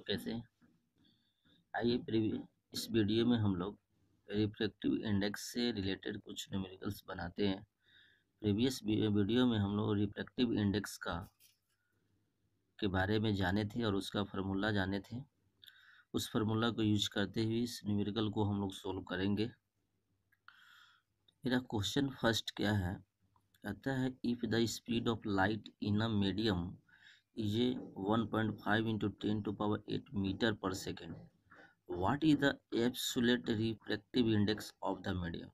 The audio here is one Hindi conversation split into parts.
तो कैसे हैं आइए इस वीडियो में हम लोग रिफ्लेक्टिव इंडेक्स से रिलेटेड कुछ न्यूमेरिकल्स बनाते हैं प्रीवियस वीडियो में हम लोग रिफ्लेक्टिव इंडेक्स का के बारे में जाने थे और उसका फार्मूला जाने थे उस फार्मूला को यूज करते हुए इस न्यूमेरिकल को हम लोग सोल्व करेंगे मेरा क्वेश्चन फर्स्ट क्या है कहता है if the speed of light in a medium ये 1.5 point five into ten to power eight metre per second what is the absolute reflective index of the medium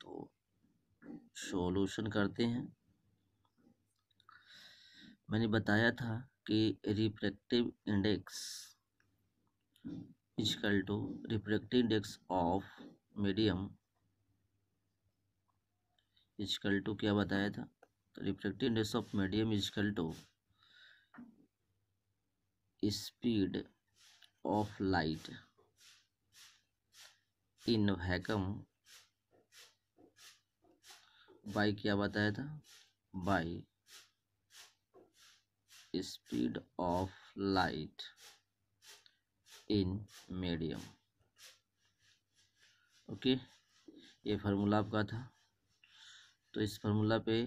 तो सॉल्यूशन करते हैं मैंने बताया था कि reflective index equal to reflective index of medium equal to क्या बताया था तो reflective index of medium equal to speed of light in vacuum by क्या बताया था by speed of light in medium okay ये फार्मूला आपका था तो इस फार्मूला पे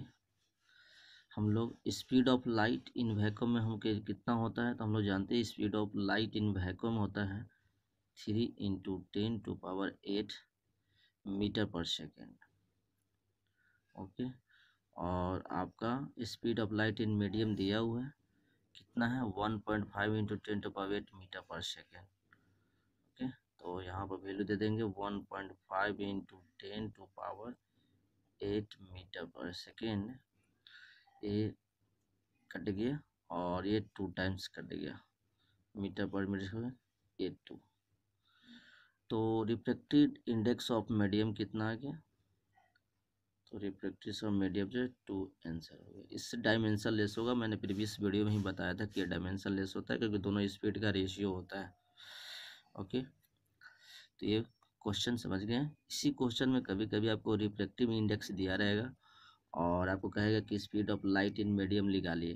हम लोग speed of light in vacuum में हम कितना होता है तो हम लोग जानते हैं speed of light in vacuum होता है three into ten to power eight metre per second okay और आपका speed of light in medium दिया हुआ है कितना है one point five into ten to power eight metre per second okay तो यहाँ पर वैल्यू दे देंगे one point five into ten to power eight metre per second ये कट गया और ये टू टाइम्स कट गया मीटर पर मीटर ये टू तो रिफ्लेक्टेड इंडेक्स ऑफ मीडियम कितना आ गया तो रिफ्लेक्टिव ऑफ मीडियम जो है टू आंसर हो गया इससे डायमेंशन लेस होगा मैंने प्रीवियस वीडियो में ही बताया था कि डायमेंशन लेस होता है क्योंकि दोनों स्पीड का रेशियो होता है ओके तो ये क्वेश्चन समझ गए इसी क्वेश्चन में कभी कभी आपको रिफ्लेक्टिव इंडेक्स दिया रहेगा और आपको कहेगा कि speed of light in medium निकालिए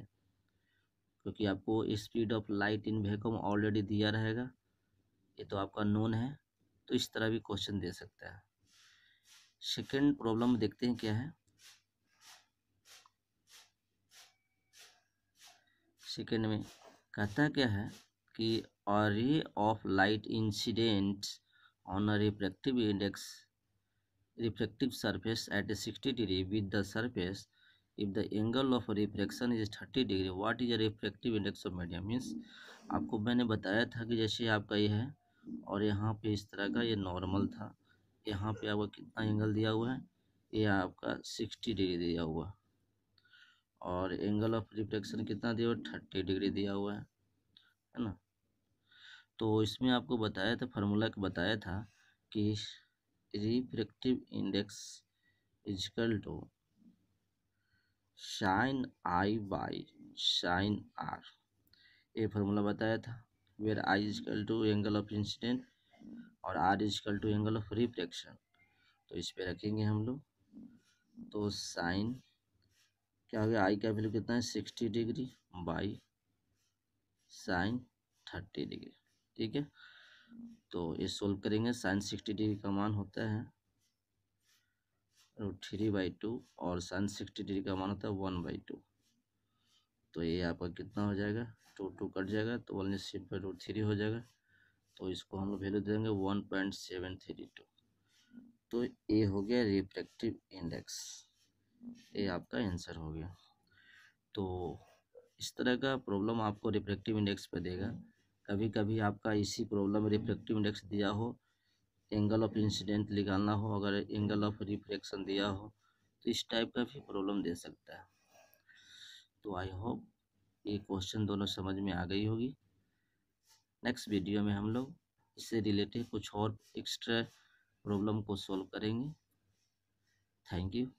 क्योंकि आपको speed of light in vacuum already दिया रहेगा ये तो आपका नोन है तो इस तरह भी क्वेश्चन दे सकता है सेकेंड प्रॉब्लम देखते हैं क्या है सेकेंड में कहता क्या है कि a ray of light incident on a index reflective surface at 60 degree with the surface if the angle of refraction is 30 degree what is a reflective index of medium means आपको मैंने बताया था कि जैसे आपका ये है और यहाँ पे इस तरह का ये नॉर्मल था यहाँ पे आपका कितना एंगल दिया हुआ है ये आपका 60 डिग्री दिया हुआ और एंगल ऑफ रिफ्लेक्शन कितना दिया हुआ थर्टी डिग्री दिया हुआ है है ना तो इसमें आपको बताया था फार्मूला बताया था कि refractive index equal to to I by by R ये फॉर्मूला बताया था where I equal to angle of incidence और R equal to angle of reflection तो इस पे रखेंगे हम लोग तो साइन क्या हो गया आई का वैल्यू कितना है sixty degree by sine thirty degree ठीक है तो ये सोल्व करेंगे साइन सिक्सटी डिग्री का मान होता है रूट थ्री बाई टू और साइन सिक्सटी डिग्री का मान होता है वन बाई टू तो ये आपका कितना हो जाएगा टू टू कट जाएगा तो वन सीट पर रूट थ्री हो जाएगा तो इसको हम लोग वैल्यू देंगे one point seven three two तो ये हो गया रिफ्लेक्टिव इंडेक्स ये आपका आंसर हो गया तो इस तरह का प्रॉब्लम आपको रिफ्लेक्टिव इंडेक्स पर देगा कभी कभी आपका इसी प्रॉब्लम रिफ्लेक्टिव इंडेक्स दिया हो एंगल ऑफ इंसिडेंट निकालना हो अगर एंगल ऑफ रिफ्लेक्शन दिया हो तो इस टाइप का भी प्रॉब्लम दे सकता है तो आई होप ये क्वेश्चन दोनों समझ में आ गई होगी नेक्स्ट वीडियो में हम लोग इससे रिलेटेड कुछ और एक्स्ट्रा प्रॉब्लम को सॉल्व करेंगे थैंक यू